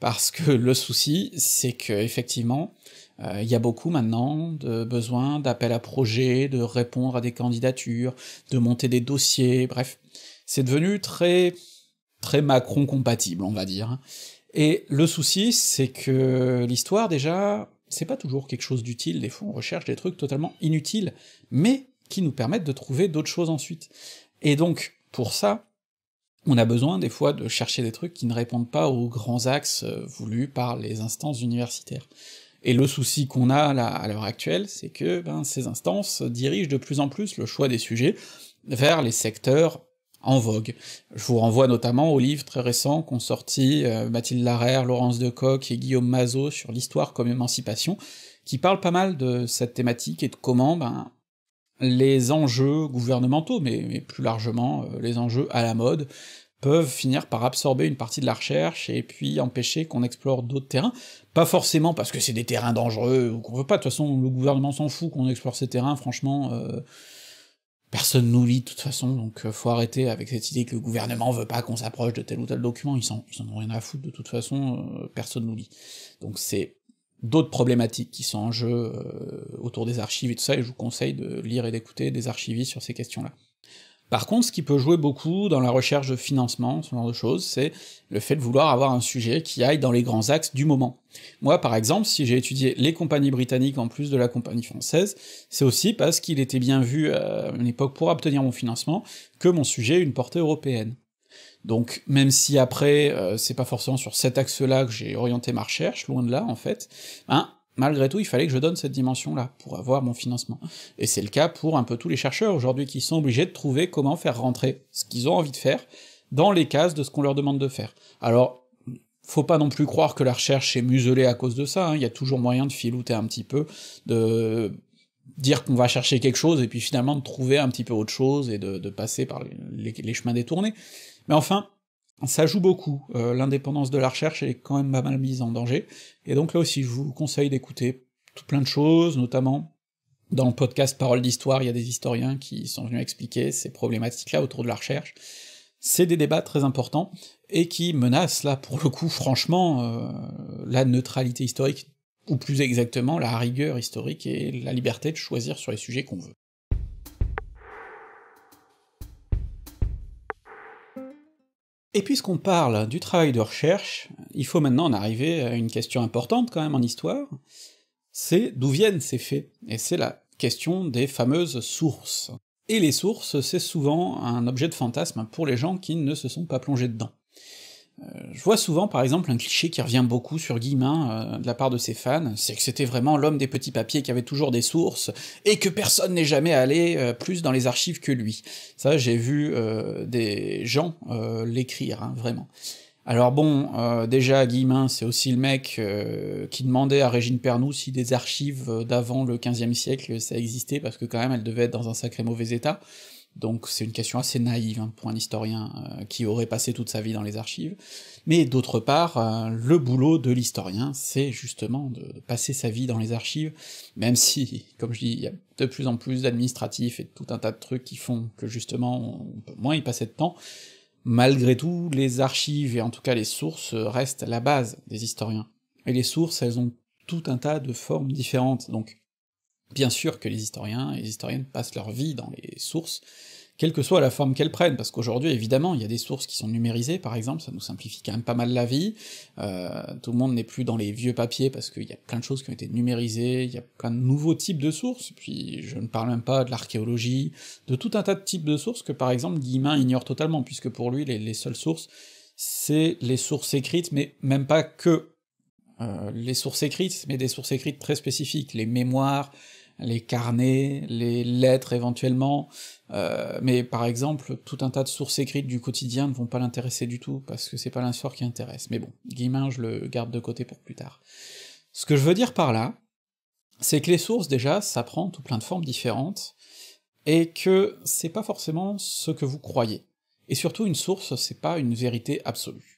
Parce que le souci, c'est que effectivement, euh, il y a beaucoup maintenant de besoins d'appels à projets, de répondre à des candidatures, de monter des dossiers, bref. C'est devenu très... très Macron compatible, on va dire. Et le souci, c'est que l'histoire, déjà, c'est pas toujours quelque chose d'utile, des fois on recherche des trucs totalement inutiles, mais qui nous permettent de trouver d'autres choses ensuite. Et donc, pour ça, on a besoin des fois de chercher des trucs qui ne répondent pas aux grands axes euh, voulus par les instances universitaires. Et le souci qu'on a là, à l'heure actuelle, c'est que ben, ces instances dirigent de plus en plus le choix des sujets vers les secteurs en vogue. Je vous renvoie notamment aux livres très récents qu'ont sorti euh, Mathilde Larère, Laurence de Decoq et Guillaume Mazot sur l'histoire comme émancipation, qui parlent pas mal de cette thématique et de comment ben, les enjeux gouvernementaux, mais, plus largement euh, les enjeux à la mode, peuvent finir par absorber une partie de la recherche et puis empêcher qu'on explore d'autres terrains. Pas forcément parce que c'est des terrains dangereux ou qu'on veut pas, de toute façon le gouvernement s'en fout qu'on explore ces terrains, franchement... Euh, personne nous lit de toute façon, donc euh, faut arrêter avec cette idée que le gouvernement veut pas qu'on s'approche de tel ou tel document, ils en ont rien à foutre de toute façon, personne nous lit. Donc c'est d'autres problématiques qui sont en jeu euh, autour des archives et tout ça, et je vous conseille de lire et d'écouter des archivistes sur ces questions-là. Par contre, ce qui peut jouer beaucoup dans la recherche de financement, ce genre de choses, c'est le fait de vouloir avoir un sujet qui aille dans les grands axes du moment. Moi, par exemple, si j'ai étudié les compagnies britanniques en plus de la compagnie française, c'est aussi parce qu'il était bien vu euh, à une époque pour obtenir mon financement que mon sujet ait une portée européenne. Donc même si après, euh, c'est pas forcément sur cet axe-là que j'ai orienté ma recherche, loin de là en fait, hein, malgré tout, il fallait que je donne cette dimension-là pour avoir mon financement. Et c'est le cas pour un peu tous les chercheurs aujourd'hui qui sont obligés de trouver comment faire rentrer ce qu'ils ont envie de faire dans les cases de ce qu'on leur demande de faire. Alors, faut pas non plus croire que la recherche est muselée à cause de ça, hein. il y a toujours moyen de filouter un petit peu, de dire qu'on va chercher quelque chose, et puis finalement de trouver un petit peu autre chose, et de, passer par les chemins détournés. Mais enfin, ça joue beaucoup, euh, l'indépendance de la recherche est quand même pas mal mise en danger, et donc là aussi je vous conseille d'écouter tout plein de choses, notamment dans le podcast Parole d'Histoire, il y a des historiens qui sont venus expliquer ces problématiques-là autour de la recherche. C'est des débats très importants, et qui menacent là, pour le coup, franchement, euh, la neutralité historique, ou plus exactement la rigueur historique et la liberté de choisir sur les sujets qu'on veut. Et puisqu'on parle du travail de recherche, il faut maintenant en arriver à une question importante quand même en histoire, c'est d'où viennent ces faits, et c'est la question des fameuses sources. Et les sources, c'est souvent un objet de fantasme pour les gens qui ne se sont pas plongés dedans. Euh, je vois souvent, par exemple, un cliché qui revient beaucoup sur Guillemin euh, de la part de ses fans, c'est que c'était vraiment l'homme des petits papiers qui avait toujours des sources, et que personne n'est jamais allé euh, plus dans les archives que lui. Ça, j'ai vu des gens l'écrire, hein, vraiment. Alors bon, déjà, Guillemin, c'est aussi le mec qui demandait à Régine Pernoud si des archives d'avant le XVe siècle ça existait, parce que quand même, elle devait être dans un sacré mauvais état. Donc c'est une question assez naïve hein, pour un historien euh, qui aurait passé toute sa vie dans les archives. Mais d'autre part, euh, le boulot de l'historien, c'est justement de, passer sa vie dans les archives, même si, comme je dis, il y a de plus en plus d'administratifs et tout un tas de trucs qui font que justement on peut moins y passer de temps. Malgré tout, les archives et en tout cas les sources restent la base des historiens. Et les sources, elles ont tout un tas de formes différentes, donc Bien sûr que les historiens et les historiennes passent leur vie dans les sources, quelle que soit la forme qu'elles prennent, parce qu'aujourd'hui, évidemment, il y a des sources qui sont numérisées, par exemple, ça nous simplifie quand même pas mal la vie, euh, tout le monde n'est plus dans les vieux papiers, parce qu'il y a plein de choses qui ont été numérisées, il y a plein de nouveaux types de sources, puis je ne parle même pas de l'archéologie, de tout un tas de types de sources que, par exemple, Guillemin ignore totalement, puisque pour lui, les, seules sources, c'est les sources écrites, mais même pas que euh, les sources écrites, mais des sources écrites très spécifiques, les mémoires, les carnets, les lettres éventuellement, euh, mais par exemple, tout un tas de sources écrites du quotidien ne vont pas l'intéresser du tout, parce que c'est pas l'histoire qui intéresse. Mais bon, Guillemin, je le garde de côté pour plus tard. Ce que je veux dire par là, c'est que les sources, déjà, ça prend tout plein de formes différentes, et que c'est pas forcément ce que vous croyez. Et surtout, une source, c'est pas une vérité absolue.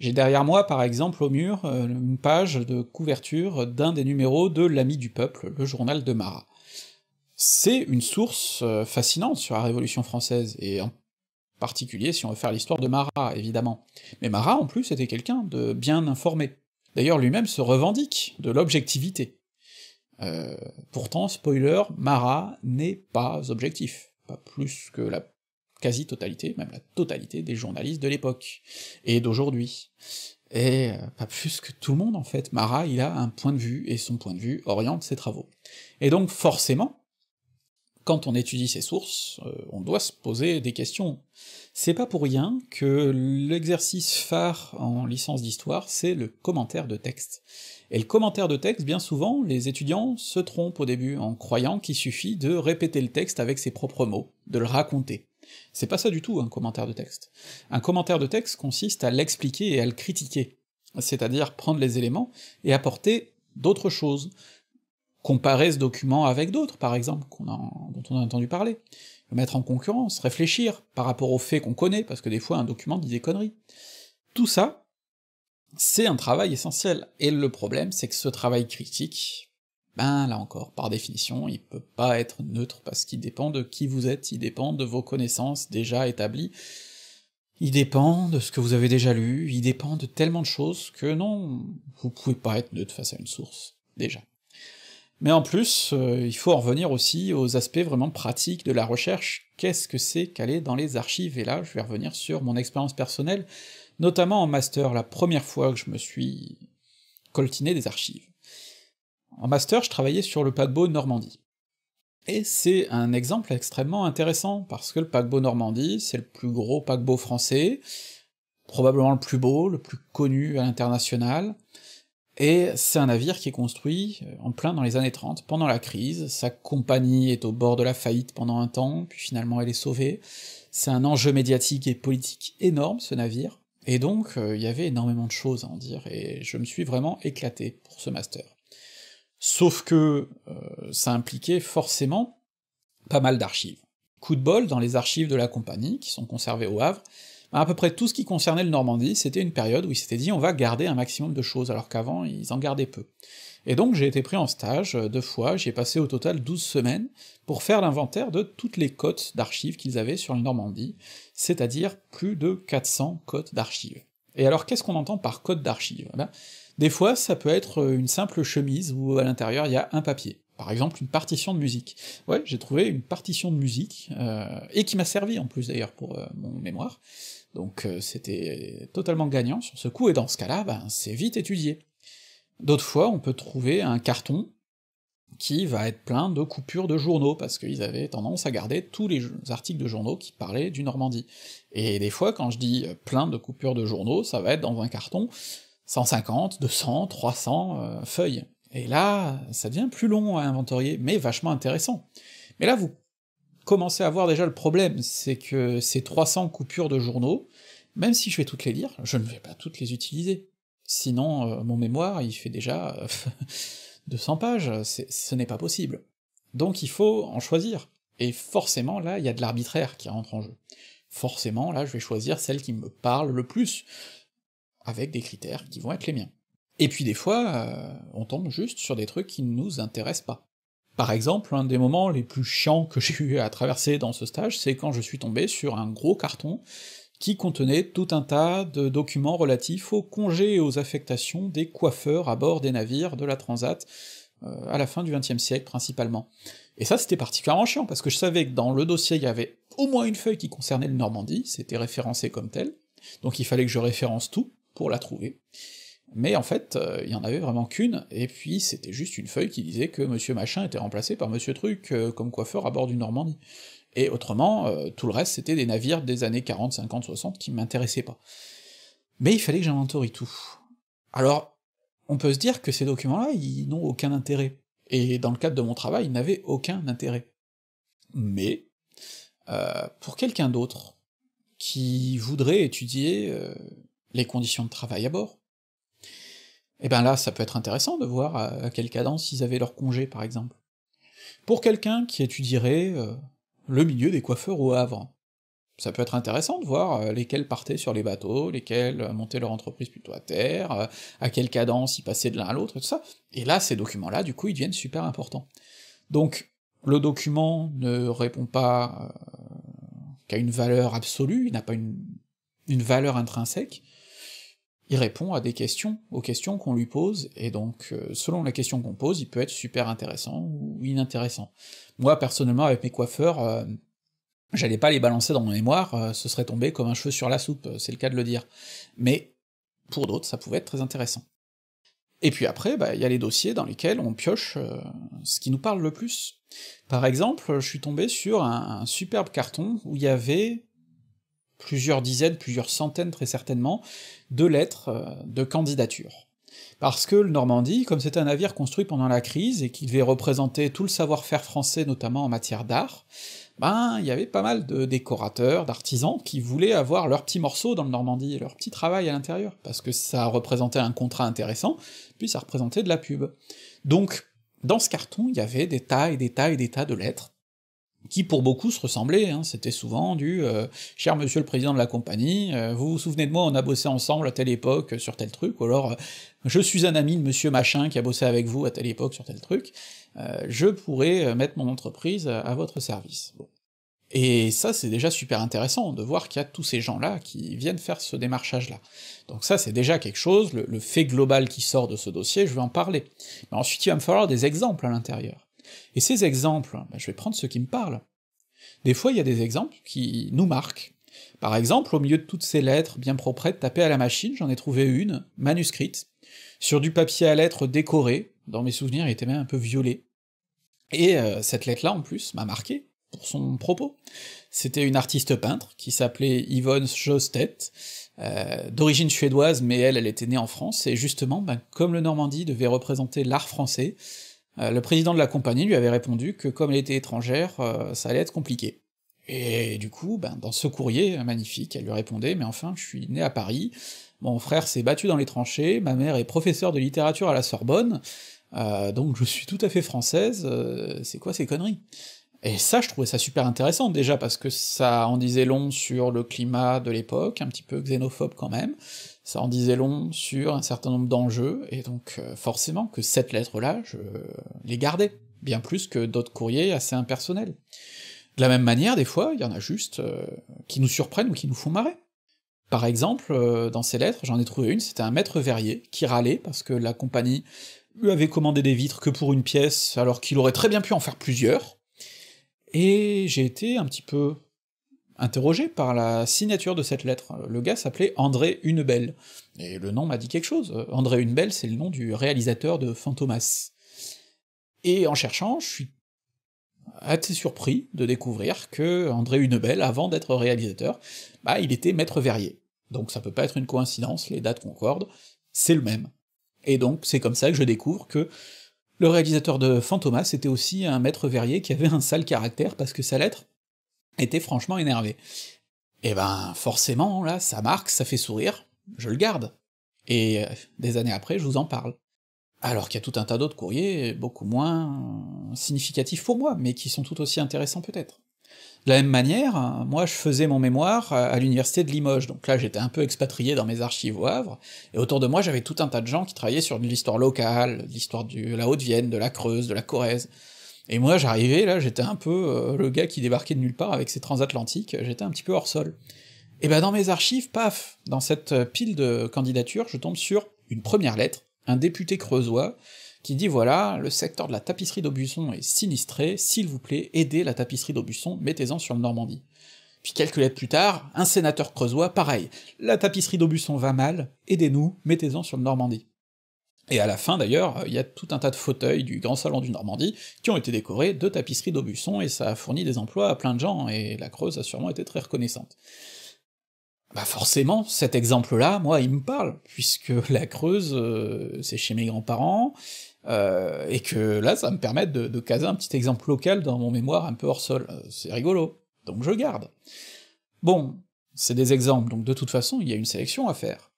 J'ai derrière moi, par exemple, au mur, euh, une page de couverture d'un des numéros de L'Ami du Peuple, le journal de Marat. C'est une source euh, fascinante sur la Révolution française, et en particulier si on veut faire l'histoire de Marat, évidemment. Mais Marat, en plus, était quelqu'un de bien informé. D'ailleurs, lui-même se revendique de l'objectivité. Euh, pourtant, spoiler, Marat n'est pas objectif, pas plus que la quasi-totalité, même la totalité des journalistes de l'époque, et d'aujourd'hui. Et euh, pas plus que tout le monde en fait, Marat il a un point de vue, et son point de vue oriente ses travaux. Et donc forcément, quand on étudie ses sources, euh, on doit se poser des questions. C'est pas pour rien que l'exercice phare en licence d'histoire, c'est le commentaire de texte. Et le commentaire de texte, bien souvent, les étudiants se trompent au début en croyant qu'il suffit de répéter le texte avec ses propres mots, de le raconter. C'est pas ça du tout un commentaire de texte. Un commentaire de texte consiste à l'expliquer et à le critiquer, c'est-à-dire prendre les éléments et apporter d'autres choses, comparer ce document avec d'autres, par exemple, dont on a entendu parler, mettre en concurrence, réfléchir par rapport aux faits qu'on connaît, parce que des fois un document dit des conneries. Tout ça, c'est un travail essentiel, et le problème c'est que ce travail critique, ben là encore, par définition, il peut pas être neutre parce qu'il dépend de qui vous êtes, il dépend de vos connaissances déjà établies, il dépend de ce que vous avez déjà lu, il dépend de tellement de choses que non, vous pouvez pas être neutre face à une source, déjà. Mais en plus, euh, il faut en revenir aussi aux aspects vraiment pratiques de la recherche, qu'est-ce que c'est qu'aller dans les archives, et là je vais revenir sur mon expérience personnelle, notamment en master, la première fois que je me suis coltiné des archives. En master, je travaillais sur le paquebot Normandie. Et c'est un exemple extrêmement intéressant, parce que le paquebot Normandie, c'est le plus gros paquebot français, probablement le plus beau, le plus connu à l'international, et c'est un navire qui est construit euh, en plein dans les années 30, pendant la crise, sa compagnie est au bord de la faillite pendant un temps, puis finalement elle est sauvée, c'est un enjeu médiatique et politique énorme ce navire, et donc euh, il y avait énormément de choses à en dire, et je me suis vraiment éclaté pour ce master. Sauf que euh, ça impliquait forcément pas mal d'archives. Coup de bol, dans les archives de la compagnie, qui sont conservées au Havre, à peu près tout ce qui concernait le Normandie, c'était une période où ils s'étaient dit on va garder un maximum de choses, alors qu'avant ils en gardaient peu. Et donc j'ai été pris en stage euh, deux fois, j'ai passé au total 12 semaines pour faire l'inventaire de toutes les cotes d'archives qu'ils avaient sur le Normandie, c'est-à-dire plus de 400 cotes d'archives. Et alors qu'est-ce qu'on entend par code d'archive Des fois, ça peut être euh, une simple chemise où à l'intérieur il y a un papier. Par exemple, une partition de musique. Ouais, j'ai trouvé une partition de musique, euh, et qui m'a servi en plus d'ailleurs pour euh, mon mémoire, donc euh, c'était totalement gagnant sur ce coup, et dans ce cas-là, ben, c'est vite étudié. D'autres fois, on peut trouver un carton qui va être plein de coupures de journaux, parce qu'ils avaient tendance à garder tous les articles de journaux qui parlaient du Normandie. Et des fois, quand je dis euh, plein de coupures de journaux, ça va être dans un carton 150, 200, 300 feuilles. Et là, ça devient plus long à inventorier, mais vachement intéressant. Mais là, vous commencez à voir déjà le problème, c'est que ces 300 coupures de journaux, même si je vais toutes les lire, je ne vais pas toutes les utiliser. Sinon, euh, mon mémoire, il fait déjà... Euh, 200 pages, ce n'est pas possible. Donc il faut en choisir, et forcément là, il y a de l'arbitraire qui rentre en jeu. Forcément là, je vais choisir celle qui me parle le plus, avec des critères qui vont être les miens. Et puis des fois, euh, on tombe juste sur des trucs qui ne nous intéressent pas. Par exemple, un des moments les plus chiants que j'ai eu à traverser dans ce stage, c'est quand je suis tombé sur un gros carton qui contenait tout un tas de documents relatifs aux congés et aux affectations des coiffeurs à bord des navires de la Transat, euh, à la fin du XXe siècle principalement. Et ça c'était particulièrement chiant, parce que je savais que dans le dossier il y avait au moins une feuille qui concernait le Normandie, c'était référencé comme tel, donc il fallait que je référence tout pour la trouver. Mais en fait, euh, il y en avait vraiment qu'une, et puis c'était juste une feuille qui disait que Monsieur Machin était remplacé par Monsieur Truc euh, comme coiffeur à bord du Normandie et autrement, euh, tout le reste c'était des navires des années 40, 50, 60 qui m'intéressaient pas. Mais il fallait que j'inventorie tout. Alors, on peut se dire que ces documents-là, ils n'ont aucun intérêt, et dans le cadre de mon travail, ils n'avaient aucun intérêt. Mais, euh, pour quelqu'un d'autre, qui voudrait étudier euh, les conditions de travail à bord, eh ben là, ça peut être intéressant de voir à, quelle cadence ils avaient leur congé, par exemple. Pour quelqu'un qui étudierait le milieu des coiffeurs au Havre. Ça peut être intéressant de voir euh, lesquels partaient sur les bateaux, lesquels euh, montaient leur entreprise plutôt à terre, euh, à quelle cadence ils passaient de l'un à l'autre, et tout ça. Et là, ces documents-là, du coup, ils deviennent super importants. Donc, le document ne répond pas qu'à une valeur absolue, il n'a pas une valeur intrinsèque, il répond à des questions, aux questions qu'on lui pose, et donc euh, selon la question qu'on pose, il peut être super intéressant ou inintéressant. Moi, personnellement, avec mes coiffeurs, euh, j'allais pas les balancer dans mon mémoire, euh, ce serait tombé comme un cheveu sur la soupe, c'est le cas de le dire. Mais pour d'autres, ça pouvait être très intéressant. Et puis après, bah, il bah, y a les dossiers dans lesquels on pioche ce qui nous parle le plus. Par exemple, je suis tombé sur un superbe carton où il y avait plusieurs dizaines, plusieurs centaines très certainement, de lettres euh, de candidature. Parce que le Normandie, comme c'est un navire construit pendant la crise et qui devait représenter tout le savoir-faire français, notamment en matière d'art, ben, il y avait pas mal de décorateurs, d'artisans qui voulaient avoir leur petits morceaux dans le Normandie, et leur petit travail à l'intérieur, parce que ça représentait un contrat intéressant, puis ça représentait de la pub. Donc, dans ce carton, il y avait des tas et des tas et des tas de lettres, qui pour beaucoup se ressemblaient, hein. c'était souvent du euh, Cher monsieur le président de la compagnie, euh, vous vous souvenez de moi, on a bossé ensemble à telle époque sur tel truc », ou alors euh, Je suis un ami de monsieur machin qui a bossé avec vous à telle époque sur tel truc, je pourrais mettre mon entreprise à votre service Et ça, c'est déjà super intéressant de voir qu'il y a tous ces gens-là qui viennent faire ce démarchage-là. Donc ça, c'est déjà quelque chose, le, fait global qui sort de ce dossier, je vais en parler. Mais ensuite, il va me falloir des exemples à l'intérieur. Et ces exemples, ben, je vais prendre ceux qui me parlent. Des fois, il y a des exemples qui nous marquent. Par exemple, au milieu de toutes ces lettres bien propres tapées à la machine, j'en ai trouvé une, manuscrite, sur du papier à lettres décoré, dans mes souvenirs, il était même un peu violet. Et euh, cette lettre-là, en plus, m'a marqué pour son propos. C'était une artiste peintre qui s'appelait Yvonne Jostet, euh, d'origine suédoise, mais elle, elle était née en France, et justement, ben, comme le Normandie devait représenter l'art français, euh, le président de la compagnie lui avait répondu que comme elle était étrangère, euh, ça allait être compliqué. Et du coup, ben, dans ce courrier magnifique, elle lui répondait « Mais enfin, je suis né à Paris, mon frère s'est battu dans les tranchées, ma mère est professeure de littérature à la Sorbonne, euh, donc je suis tout à fait française, c'est quoi ces conneries ?» Et ça, je trouvais ça super intéressant, déjà parce que ça en disait long sur le climat de l'époque, un petit peu xénophobe quand même, ça en disait long sur un certain nombre d'enjeux, et donc euh, forcément que cette lettre-là, je les gardais, bien plus que d'autres courriers assez impersonnels. De la même manière, des fois, il y en a juste euh, qui nous surprennent ou qui nous font marrer. Par exemple, euh, dans ces lettres, j'en ai trouvé une, c'était un maître verrier qui râlait parce que la compagnie lui avait commandé des vitres que pour une pièce, alors qu'il aurait très bien pu en faire plusieurs, et j'ai été un petit peu interrogé par la signature de cette lettre. Le gars s'appelait André Unebelle, et le nom m'a dit quelque chose. Euh, André Unebelle, c'est le nom du réalisateur de Fantomas. Et en cherchant, je suis assez surpris de découvrir que André Unebelle, avant d'être réalisateur, bah il était maître verrier. Donc ça peut pas être une coïncidence, les dates concordent, c'est le même. Et donc c'est comme ça que je découvre que le réalisateur de Fantomas était aussi un maître verrier qui avait un sale caractère parce que sa lettre, était franchement énervé. Eh ben forcément, là, ça marque, ça fait sourire, je le garde. Et euh, des années après, je vous en parle. Alors qu'il y a tout un tas d'autres courriers, beaucoup moins euh, significatifs pour moi, mais qui sont tout aussi intéressants peut-être. De la même manière, euh, moi je faisais mon mémoire à l'université de Limoges, donc là j'étais un peu expatrié dans mes archives au Havre, et autour de moi j'avais tout un tas de gens qui travaillaient sur de l'histoire locale, l'histoire de la Haute-Vienne, de la Creuse, de la Corrèze, et moi, j'arrivais là, j'étais un peu euh, le gars qui débarquait de nulle part avec ses transatlantiques, j'étais un petit peu hors sol. Et ben dans mes archives, paf, dans cette euh, pile de candidatures, je tombe sur une première lettre, un député creusois, qui dit voilà, le secteur de la tapisserie d'Aubusson est sinistré, s'il vous plaît, aidez la tapisserie d'Aubusson, mettez-en sur le Normandie. Puis quelques lettres plus tard, un sénateur creusois, pareil, la tapisserie d'Aubusson va mal, aidez-nous, mettez-en sur le Normandie. Et à la fin d'ailleurs, il y a tout un tas de fauteuils du Grand Salon du Normandie qui ont été décorés de tapisseries d'Aubusson, et ça a fourni des emplois à plein de gens, et la Creuse a sûrement été très reconnaissante. Bah forcément, cet exemple-là, moi, il me parle, puisque la Creuse, euh, c'est chez mes grands-parents, euh, et que là, ça me permet de, caser un petit exemple local dans mon mémoire un peu hors sol, euh, c'est rigolo, donc je garde. Bon, c'est des exemples, donc de toute façon, il y a une sélection à faire.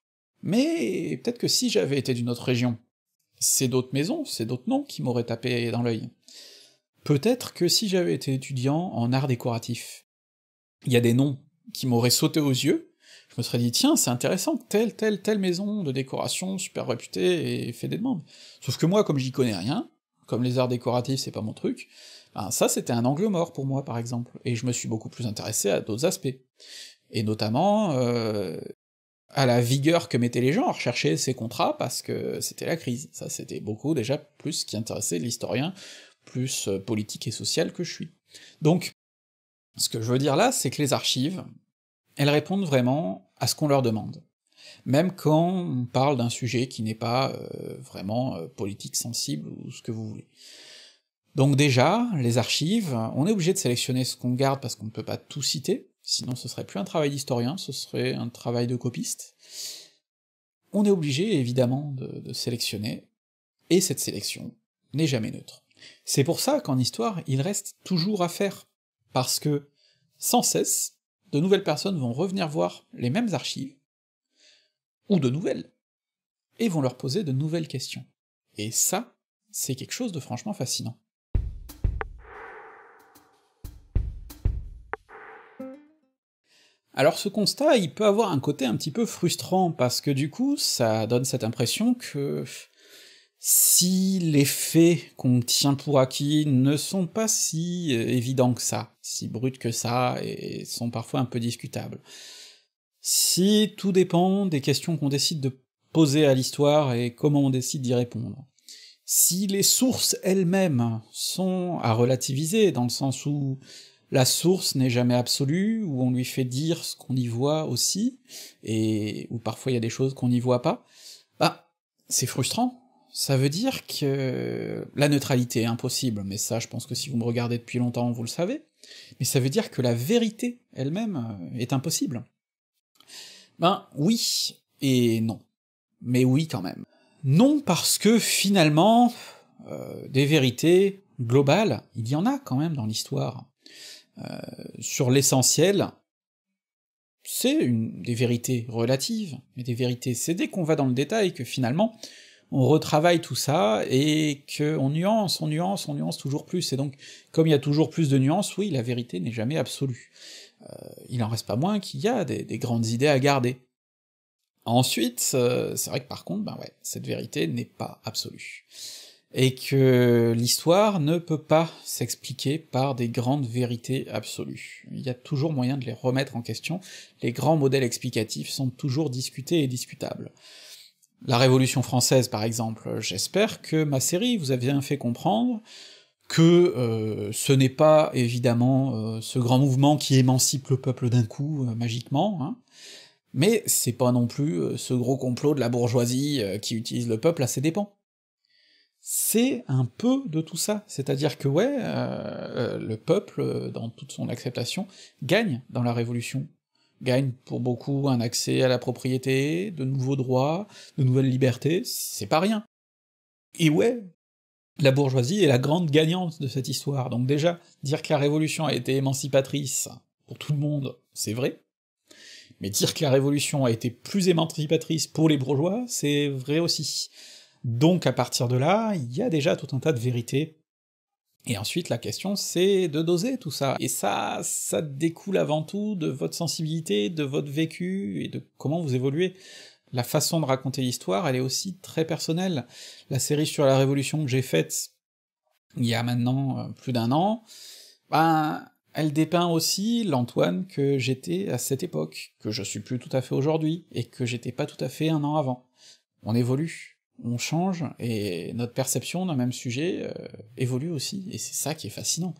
Mais peut-être que si j'avais été d'une autre région, c'est d'autres maisons, c'est d'autres noms qui m'auraient tapé dans l'œil. Peut-être que si j'avais été étudiant en art décoratif, il y a des noms qui m'auraient sauté aux yeux, je me serais dit tiens, c'est intéressant, telle, telle, telle maison de décoration super réputée et fait des demandes. Sauf que moi, comme j'y connais rien, comme les arts décoratifs c'est pas mon truc, ben ça c'était un angle mort pour moi par exemple, et je me suis beaucoup plus intéressé à d'autres aspects. Et notamment, euh, à la vigueur que mettaient les gens à rechercher ces contrats, parce que c'était la crise. Ça, c'était beaucoup déjà plus ce qui intéressait l'historien, plus euh, politique et social que je suis. Donc, ce que je veux dire là, c'est que les archives, elles répondent vraiment à ce qu'on leur demande. Même quand on parle d'un sujet qui n'est pas euh, vraiment euh, politique sensible ou ce que vous voulez. Donc déjà, les archives, on est obligé de sélectionner ce qu'on garde parce qu'on ne peut pas tout citer, sinon ce serait plus un travail d'historien, ce serait un travail de copiste. On est obligé évidemment de, de sélectionner, et cette sélection n'est jamais neutre. C'est pour ça qu'en histoire, il reste toujours à faire, parce que, sans cesse, de nouvelles personnes vont revenir voir les mêmes archives, ou de nouvelles, et vont leur poser de nouvelles questions. Et ça, c'est quelque chose de franchement fascinant. Alors ce constat, il peut avoir un côté un petit peu frustrant, parce que du coup, ça donne cette impression que si les faits qu'on tient pour acquis ne sont pas si euh, évidents que ça, si bruts que ça, et sont parfois un peu discutables. Si tout dépend des questions qu'on décide de poser à l'histoire et comment on décide d'y répondre. Si les sources elles-mêmes sont à relativiser, dans le sens où la source n'est jamais absolue, où on lui fait dire ce qu'on y voit aussi, et où parfois il y a des choses qu'on n'y voit pas, bah, c'est frustrant. Ça veut dire que la neutralité est impossible, mais ça je pense que si vous me regardez depuis longtemps vous le savez, mais ça veut dire que la vérité elle-même euh, est impossible. Ben oui et non. Mais oui quand même. Non parce que finalement, euh, des vérités globales, il y en a quand même dans l'histoire. Euh, sur l'essentiel, c'est une des vérités relatives, mais des vérités. C'est dès qu'on va dans le détail que finalement on retravaille tout ça et que on nuance, on nuance, on nuance toujours plus. Et donc, comme il y a toujours plus de nuances, oui, la vérité n'est jamais absolue. Euh, il en reste pas moins qu'il y a des, grandes idées à garder. Ensuite, euh, c'est vrai que par contre, ben ouais, cette vérité n'est pas absolue et que l'histoire ne peut pas s'expliquer par des grandes vérités absolues. Il y a toujours moyen de les remettre en question, les grands modèles explicatifs sont toujours discutés et discutables. La Révolution française, par exemple, j'espère que ma série vous a bien fait comprendre que euh, ce n'est pas évidemment euh, ce grand mouvement qui émancipe le peuple d'un coup, euh, magiquement, hein, mais c'est pas non plus ce gros complot de la bourgeoisie qui utilise le peuple à ses dépens c'est un peu de tout ça. C'est-à-dire que ouais, euh, euh, le peuple, euh, dans toute son acceptation, gagne dans la révolution, gagne pour beaucoup un accès à la propriété, de nouveaux droits, de nouvelles libertés, c'est pas rien. Et ouais, la bourgeoisie est la grande gagnante de cette histoire, donc déjà, dire que la révolution a été émancipatrice pour tout le monde, c'est vrai, mais dire que la révolution a été plus émancipatrice pour les bourgeois, c'est vrai aussi. Donc à partir de là, il y a déjà tout un tas de vérités. Et ensuite, la question, c'est de doser tout ça. Et ça, ça découle avant tout de votre sensibilité, de votre vécu, et de comment vous évoluez. La façon de raconter l'histoire, elle est aussi très personnelle. La série sur la Révolution que j'ai faite il y a maintenant euh, plus d'un an, ben, elle dépeint aussi l'Antoine que j'étais à cette époque, que je suis plus tout à fait aujourd'hui, et que j'étais pas tout à fait un an avant. On évolue, on change, et notre perception d'un même sujet euh, évolue aussi, et c'est ça qui est fascinant.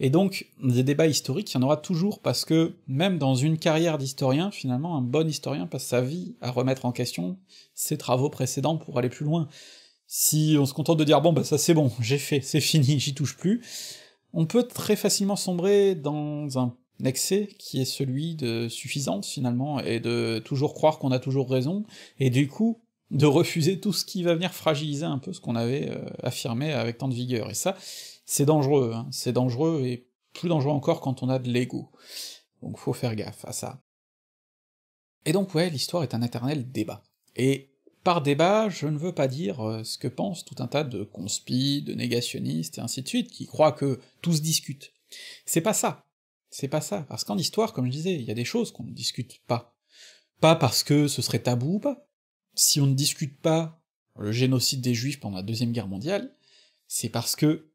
Et donc, des débats historiques, il y en aura toujours, parce que même dans une carrière d'historien, finalement, un bon historien passe sa vie à remettre en question ses travaux précédents pour aller plus loin. Si on se contente de dire « bon, bah ça c'est bon, j'ai fait, c'est fini, j'y touche plus », on peut très facilement sombrer dans un excès qui est celui de suffisance, finalement, et de toujours croire qu'on a toujours raison, et du coup, de refuser tout ce qui va venir fragiliser un peu ce qu'on avait euh, affirmé avec tant de vigueur, et ça, c'est dangereux, hein, c'est dangereux, et plus dangereux encore quand on a de l'ego. Donc faut faire gaffe à ça. Et donc ouais, l'histoire est un éternel débat. Et par débat, je ne veux pas dire euh, ce que pensent tout un tas de conspi, de négationnistes, et ainsi de suite, qui croient que tout se discute. C'est pas ça. C'est pas ça. Parce qu'en histoire, comme je disais, il y a des choses qu'on ne discute pas. Pas parce que ce serait tabou ou pas, si on ne discute pas le génocide des Juifs pendant la Deuxième Guerre mondiale, c'est parce que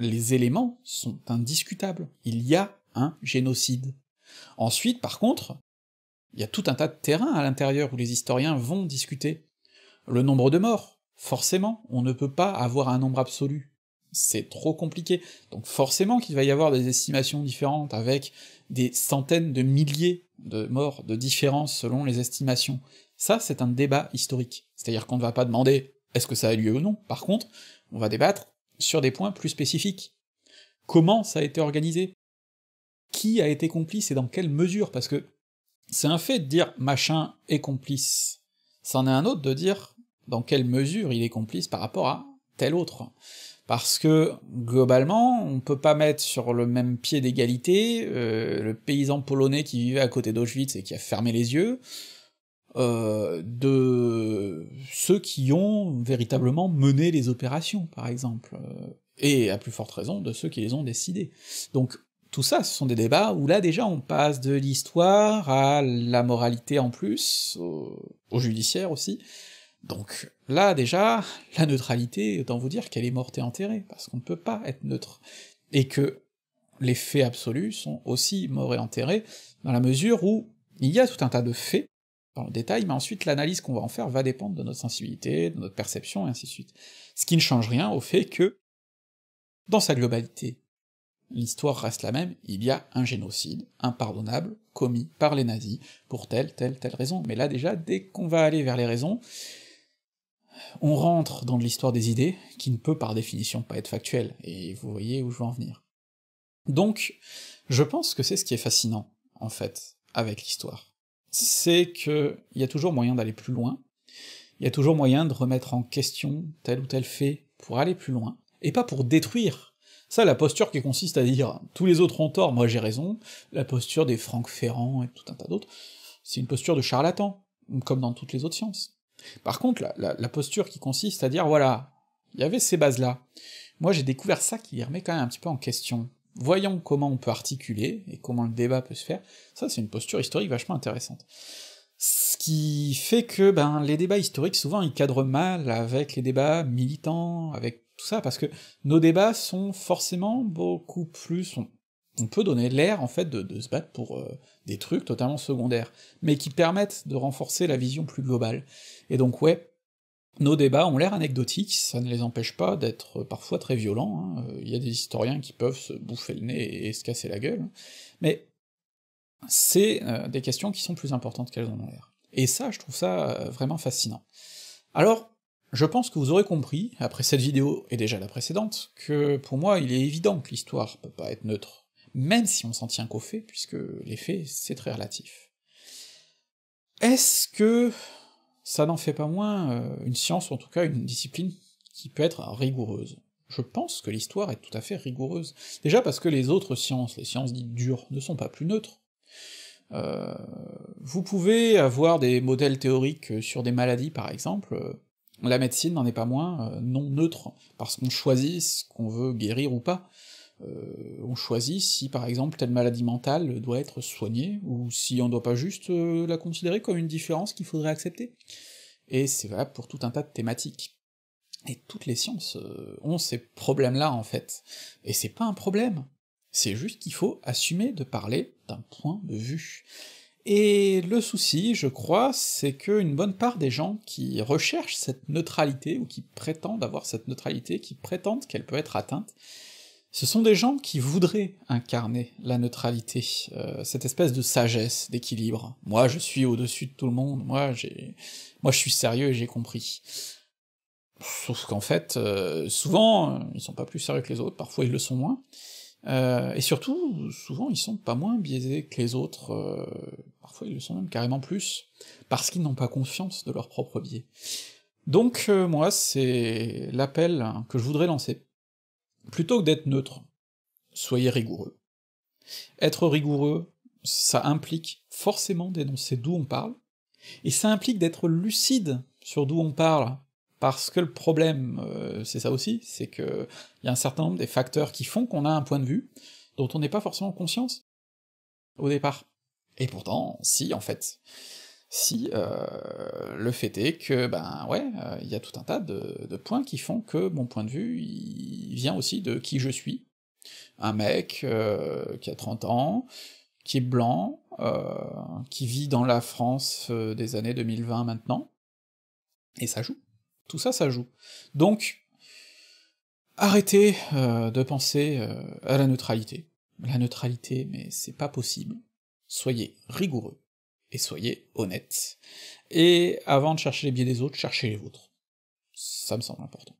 les éléments sont indiscutables. Il y a un génocide. Ensuite, par contre, il y a tout un tas de terrains à l'intérieur où les historiens vont discuter. Le nombre de morts, forcément, on ne peut pas avoir un nombre absolu. C'est trop compliqué. Donc forcément qu'il va y avoir des estimations différentes, avec des centaines de milliers de morts de différence selon les estimations. Ça, c'est un débat historique. C'est-à-dire qu'on ne va pas demander est-ce que ça a lieu ou non, par contre, on va débattre sur des points plus spécifiques. Comment ça a été organisé Qui a été complice et dans quelle mesure Parce que c'est un fait de dire machin est complice, c'en est un autre de dire dans quelle mesure il est complice par rapport à tel autre. Parce que, globalement, on peut pas mettre sur le même pied d'égalité euh, le paysan polonais qui vivait à côté d'Auschwitz et qui a fermé les yeux, euh, de ceux qui ont véritablement mené les opérations, par exemple, euh, et à plus forte raison de ceux qui les ont décidés. Donc tout ça, ce sont des débats où là déjà on passe de l'histoire à la moralité en plus, au, au judiciaire aussi, donc là déjà, la neutralité, autant vous dire qu'elle est morte et enterrée, parce qu'on ne peut pas être neutre, et que les faits absolus sont aussi morts et enterrés, dans la mesure où il y a tout un tas de faits dans le détail, mais ensuite l'analyse qu'on va en faire va dépendre de notre sensibilité, de notre perception, et ainsi de suite. Ce qui ne change rien au fait que, dans sa globalité, l'histoire reste la même, il y a un génocide impardonnable commis par les nazis pour telle, telle, telle raison. Mais là déjà, dès qu'on va aller vers les raisons, on rentre dans de l'histoire des idées, qui ne peut par définition pas être factuelle, et vous voyez où je veux en venir. Donc, je pense que c'est ce qui est fascinant, en fait, avec l'histoire c'est qu'il y a toujours moyen d'aller plus loin, il y a toujours moyen de remettre en question tel ou tel fait pour aller plus loin, et pas pour détruire. Ça, la posture qui consiste à dire « tous les autres ont tort, moi j'ai raison », la posture des Franck Ferrand et tout un tas d'autres, c'est une posture de charlatan, comme dans toutes les autres sciences. Par contre, la, la posture qui consiste à dire « voilà, il y avait ces bases-là, moi j'ai découvert ça qui les remet quand même un petit peu en question, voyons comment on peut articuler, et comment le débat peut se faire, ça c'est une posture historique vachement intéressante. Ce qui fait que ben, les débats historiques, souvent, ils cadrent mal avec les débats militants, avec tout ça, parce que nos débats sont forcément beaucoup plus... On, peut donner l'air, en fait, de, se battre pour euh, des trucs totalement secondaires, mais qui permettent de renforcer la vision plus globale. Et donc ouais, nos débats ont l'air anecdotiques, ça ne les empêche pas d'être parfois très violents, hein. euh, il y a des historiens qui peuvent se bouffer le nez et se casser la gueule, mais c'est euh, des questions qui sont plus importantes qu'elles en ont l'air. Et ça, je trouve ça euh, vraiment fascinant. Alors, je pense que vous aurez compris, après cette vidéo et déjà la précédente, que pour moi il est évident que l'histoire peut pas être neutre, même si on s'en tient qu'aux faits, puisque les faits, c'est très relatif. Est-ce que ça n'en fait pas moins euh, une science, ou en tout cas une discipline qui peut être rigoureuse. Je pense que l'histoire est tout à fait rigoureuse, déjà parce que les autres sciences, les sciences dites dures, ne sont pas plus neutres. Euh, vous pouvez avoir des modèles théoriques euh, sur des maladies, par exemple, la médecine n'en est pas moins non neutre, parce qu'on choisit ce qu'on veut guérir ou pas. Euh, on choisit si par exemple telle maladie mentale doit être soignée, ou si on doit pas juste euh, la considérer comme une différence qu'il faudrait accepter. Et c'est valable pour tout un tas de thématiques. Et toutes les sciences euh, ont ces problèmes-là en fait. Et c'est pas un problème, c'est juste qu'il faut assumer de parler d'un point de vue. Et le souci, je crois, c'est qu'une bonne part des gens qui recherchent cette neutralité, ou qui prétendent avoir cette neutralité, qui prétendent qu'elle peut être atteinte, ce sont des gens qui voudraient incarner la neutralité, euh, cette espèce de sagesse, d'équilibre. Moi, je suis au-dessus de tout le monde, moi, j'ai... moi, je suis sérieux et j'ai compris. Sauf qu'en fait, euh, souvent, ils sont pas plus sérieux que les autres, parfois ils le sont moins, euh, et surtout, souvent ils sont pas moins biaisés que les autres, parfois ils le sont même carrément plus, parce qu'ils n'ont pas confiance de leur propre biais. Donc moi, c'est l'appel que je voudrais lancer, Plutôt que d'être neutre, soyez rigoureux. Être rigoureux, ça implique forcément d'énoncer d'où on parle, et ça implique d'être lucide sur d'où on parle, parce que le problème, euh, c'est ça aussi, c'est que y a un certain nombre des facteurs qui font qu'on a un point de vue dont on n'est pas forcément conscience au départ. Et pourtant, si, en fait si euh, le fait est que, ben ouais, euh, il y a tout un tas de, points qui font que mon point de vue, il vient aussi de qui je suis. Un mec euh, qui a 30 ans, qui est blanc, qui vit dans la France des années 2020 maintenant, et ça joue. Tout ça, ça joue. Donc, arrêtez de penser à la neutralité. La neutralité, mais c'est pas possible. Soyez rigoureux et soyez honnêtes. Et avant de chercher les biais des autres, cherchez les vôtres. Ça me semble important.